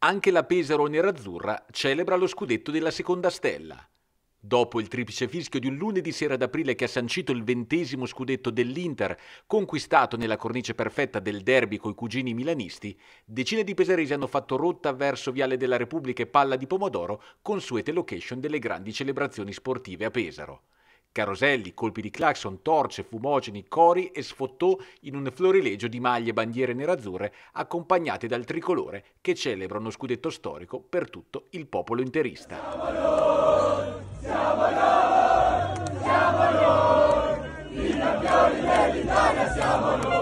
Anche la Pesaro nerazzurra celebra lo scudetto della seconda stella. Dopo il triplice fischio di un lunedì sera d'aprile che ha sancito il ventesimo scudetto dell'Inter, conquistato nella cornice perfetta del derby coi cugini milanisti, decine di pesaresi hanno fatto rotta verso Viale della Repubblica e Palla di Pomodoro, consuete location delle grandi celebrazioni sportive a Pesaro. Caroselli, colpi di clacson, torce, fumogeni, cori e sfottò in un florilegio di maglie e bandiere nerazzurre accompagnate dal tricolore che celebra uno scudetto storico per tutto il popolo interista. Siamo noi, siamo noi, siamo noi, i siamo noi.